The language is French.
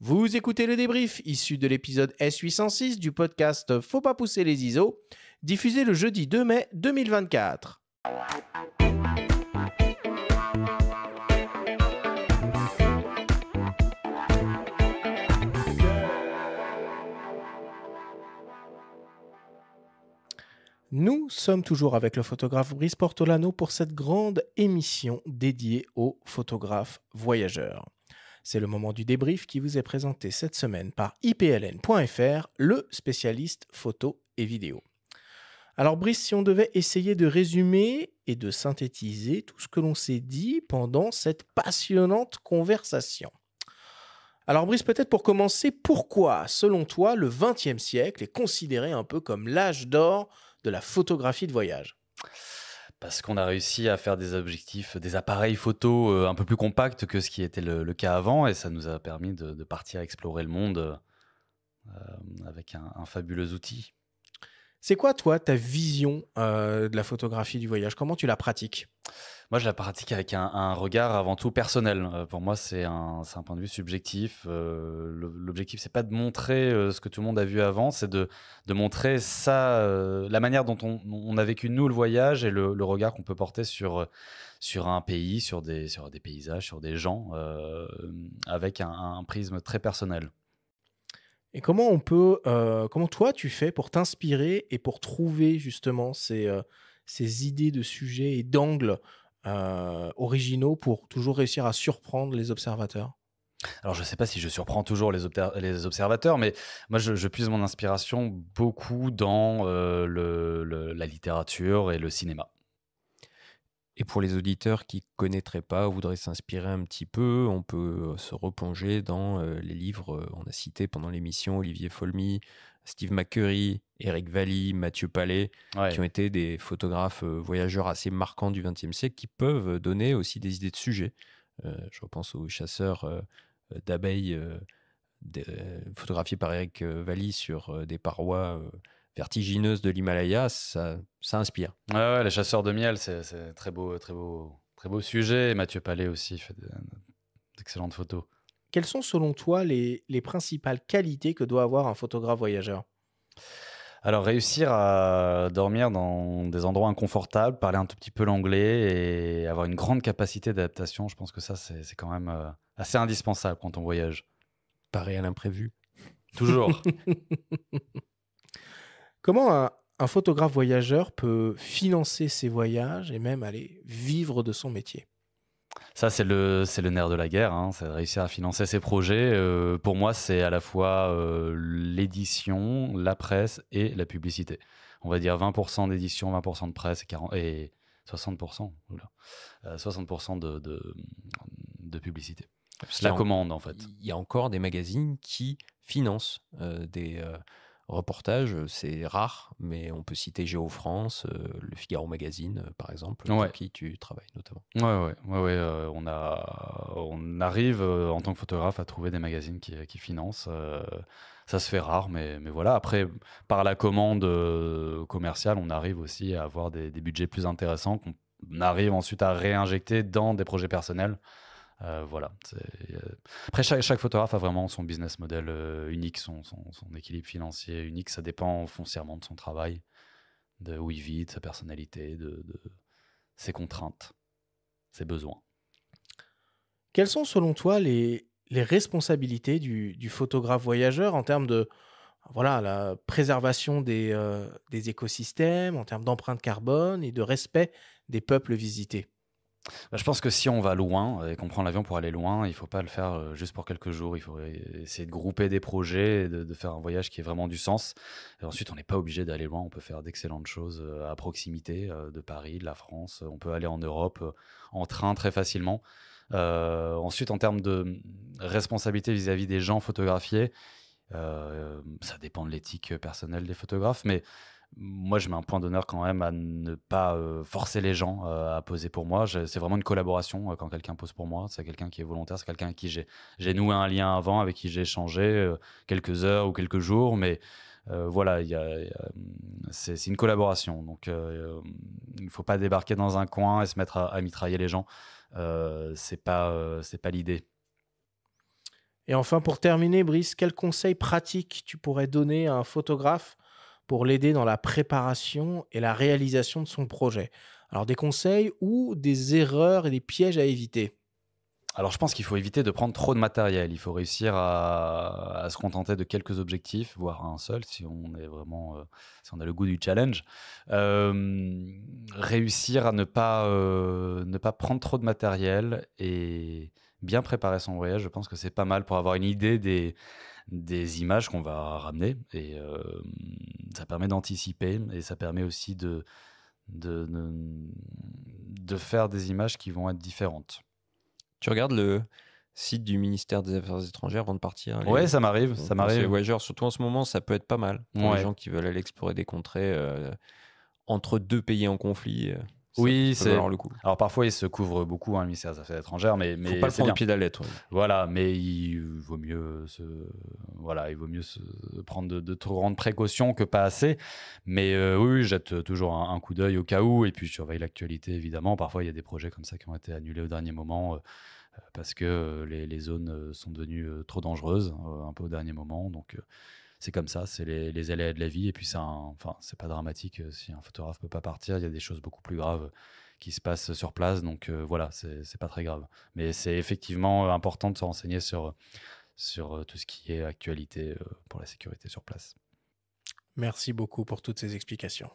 Vous écoutez le débrief issu de l'épisode S806 du podcast Faut pas pousser les ISO, diffusé le jeudi 2 mai 2024. Nous sommes toujours avec le photographe Brice Portolano pour cette grande émission dédiée aux photographes voyageurs. C'est le moment du débrief qui vous est présenté cette semaine par ipln.fr, le spécialiste photo et vidéo. Alors Brice, si on devait essayer de résumer et de synthétiser tout ce que l'on s'est dit pendant cette passionnante conversation. Alors Brice, peut-être pour commencer, pourquoi, selon toi, le XXe siècle est considéré un peu comme l'âge d'or de la photographie de voyage parce qu'on a réussi à faire des objectifs, des appareils photo euh, un peu plus compacts que ce qui était le, cas avant, et ça nous a permis de, partir explorer le monde euh, avec un, fabuleux outil. C'est quoi, toi, ta vision euh, de la photographie du voyage Comment tu la pratiques moi, je la pratique avec un, regard avant tout personnel. Euh, pour moi, c'est un, point de vue subjectif. Euh, L'objectif, c'est pas de montrer euh, ce que tout le monde a vu avant, c'est de, montrer ça, euh, la manière dont on, a vécu nous le voyage et le, regard qu'on peut porter sur sur un pays, sur des sur des paysages, sur des gens, avec un, prisme très personnel. Et comment on peut, comment toi tu fais pour t'inspirer et pour trouver justement ces, ces idées de sujets et d'angles euh, originaux pour toujours réussir à surprendre les observateurs alors je ne sais pas si je surprends toujours les, observateurs, mais moi je, je, puise mon inspiration beaucoup dans euh, le, la littérature et le cinéma. Et pour les auditeurs qui connaîtraient pas, voudraient s'inspirer un petit peu, on peut euh, se replonger dans les livres. On a cité pendant l'émission Olivier Folmy, Steve McCurry, Eric Valli, Mathieu Palais, qui ont été des photographes euh, voyageurs assez marquants du XXe siècle, qui peuvent euh, donner aussi des idées de sujets. Euh, je pense aux chasseurs d'abeilles photographiés par Eric Valli sur des parois vertigineuses de l'Himalaya, ça, inspire. les chasseurs de miel, c'est très beau, très beau, très beau sujet. Mathieu Palais aussi fait d'excellentes photos quelles sont selon toi les, principales qualités que doit avoir un photographe voyageur alors réussir à dormir dans des endroits inconfortables, parler un tout petit peu l'anglais et avoir une grande capacité d'adaptation, je pense que ça c'est quand même euh, assez indispensable quand on voyage. Pareil à l'imprévu. Toujours. Comment un, photographe voyageur peut financer ses voyages et même aller vivre de son métier ça, c'est le, c'est le nerf de la guerre, hein, c'est de réussir à financer ses projets. Euh, pour moi, c'est à la fois euh, l'édition, la presse et la publicité. On va dire 20% d'édition, 20% de presse et, 60%, 60% euh, de, de, publicité. la commande, en, en fait. Il y a encore des magazines qui financent des reportage, euh, c'est rare, mais on peut citer Géo France, euh, le Figaro Magazine, euh, par exemple, ouais. qui tu travailles notamment. Oui, ouais, on, on arrive en tant que photographe à trouver des magazines qui, financent. ça se fait rare, mais, mais voilà. Après, par la commande commerciale, on arrive aussi à avoir des, des budgets plus intéressants qu'on arrive ensuite à réinjecter dans des projets personnels. Euh, voilà. Euh, après, chaque, photographe a vraiment son business model euh, unique, son, équilibre financier unique. Ça dépend foncièrement de son travail, de où il vit, de sa personnalité, de, ses contraintes, ses besoins. Quelles sont selon toi les, responsabilités du, photographe voyageur en termes de voilà, la préservation des, des écosystèmes, en termes d'empreinte carbone et de respect des peuples visités bah, je pense que si on va loin et qu'on prend l'avion pour aller loin, il ne faut pas le faire euh, juste pour quelques jours. Il faut essayer de grouper des projets, de, de faire un voyage qui ait vraiment du sens. ensuite, on n'est pas obligé d'aller loin. On peut faire d'excellentes choses euh, à proximité euh, de Paris, de la France. On peut aller en Europe en train très facilement. ensuite, en termes de hum, responsabilité vis-à-vis des gens photographiés, ça dépend de l'éthique personnelle des photographes, mais moi, je mets un point d'honneur quand même à ne pas euh, forcer les gens euh, à poser pour moi. C'est vraiment une collaboration euh, quand quelqu'un pose pour moi. C'est quelqu'un qui est volontaire, c'est quelqu'un avec qui j'ai noué un lien avant, avec qui j'ai échangé quelques heures ou quelques jours. Mais voilà, hum, c'est une collaboration. Donc, il ne faut pas débarquer dans un coin et se mettre à, mitrailler les gens. c'est pas, c'est pas l'idée. Et enfin, pour terminer, Brice, quel conseil pratique tu pourrais donner à un photographe pour l'aider dans la préparation et la réalisation de son projet. Alors des conseils ou des erreurs et des pièges à éviter alors je pense qu'il faut éviter de prendre trop de matériel, il faut réussir à, se contenter de quelques objectifs, voire un seul si on est vraiment euh, si on a le goût du challenge. réussir à ne pas, euh, ne pas prendre trop de matériel et bien préparer son voyage, je pense que c'est pas mal pour avoir une idée des, des images qu'on va ramener et ça permet d'anticiper et ça permet aussi de, de, de, faire des images qui vont être différentes. Tu regardes le site du ministère des Affaires étrangères avant de partir Oui, ça m'arrive, ça m'arrive. voyageurs, surtout en ce moment, ça peut être pas mal pour les gens qui veulent aller explorer des contrées euh, entre deux pays en conflit. Euh. Oui, c'est. Alors parfois, il se couvre beaucoup, hein, le ministère des Affaires étrangères, mais. mais Faut pas le prendre pied à ouais. Voilà, mais il vaut mieux se. Voilà, il vaut mieux se prendre de, trop grandes précautions que pas assez. Mais euh, oui, jette toujours un, coup d'œil au cas où, et puis je surveille l'actualité, évidemment. Parfois, il y a des projets comme ça qui ont été annulés au dernier moment. Euh, parce que euh, les, zones sont devenues trop dangereuses, un peu au dernier moment. Donc, c'est comme ça, c'est les, les, aléas de la vie. Et puis, ça, enfin, c'est pas dramatique euh, si un photographe peut pas partir. Il y a des choses beaucoup plus graves qui se passent sur place. Donc euh, voilà, voilà, c'est pas très grave. Mais c'est effectivement euh, important de se renseigner sur, sur tout ce qui est actualité pour la sécurité sur place. Merci beaucoup pour toutes ces explications.